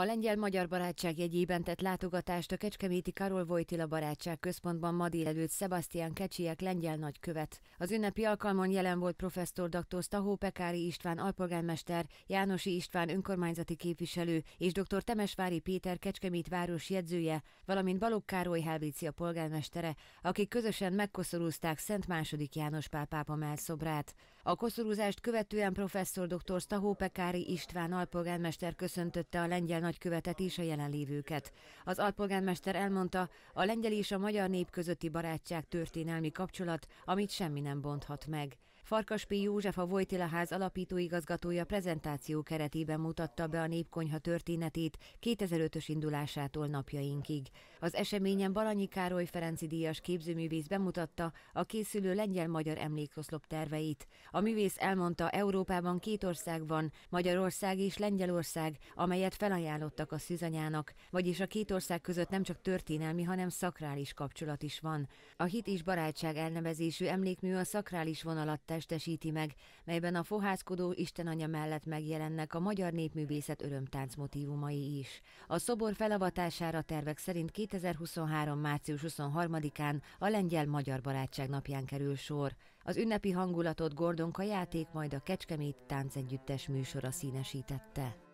A lengyel-magyar barátság jegyében tett látogatást a Kecskeméti Karol Vojtila Barátság Központban ma délelőtt Sebastian Kecsiek lengyel nagykövet. Az ünnepi alkalmon jelen volt professzor dr. Stahó Pekári István alpolgármester, Jánosi István önkormányzati képviselő és dr. Temesvári Péter Kecskemét város jegyzője, valamint Balogh Károly Helvícia polgármestere, akik közösen megkoszorúzták Szent II. János Pál pápa melszobrát. A koszorúzást követően professzor dr. Stahó Pekári István alpolgármester köszöntötte a lengyel nagykövetet és a jelenlévőket. Az alpolgármester elmondta, a lengyel és a magyar nép közötti barátság történelmi kapcsolat, amit semmi nem bonthat meg. Farkaspi József a Vojtila Ház igazgatója prezentáció keretében mutatta be a Népkonyha történetét 2005-ös indulásától napjainkig. Az eseményen Balanyi Károly Ferenci Díjas képzőművész bemutatta a készülő lengyel-magyar emlékoszlop terveit. A művész elmondta, Európában két ország van, Magyarország és Lengyelország, amelyet felajánlottak a szüzanyának, vagyis a két ország között nem csak történelmi, hanem szakrális kapcsolat is van. A Hit és Barátság elnevezésű emlékmű a szakrális vonalat testesíti meg, melyben a fohászkodó Istenanya mellett megjelennek a magyar népművészet örömtánc motívumai is. A szobor felavatására tervek szerint 2023. március 23-án a Lengyel-Magyar Barátság napján kerül sor. Az ünnepi hangulatot Gordonka játék, majd a Kecskemét Táncegyüttes műsora színesítette.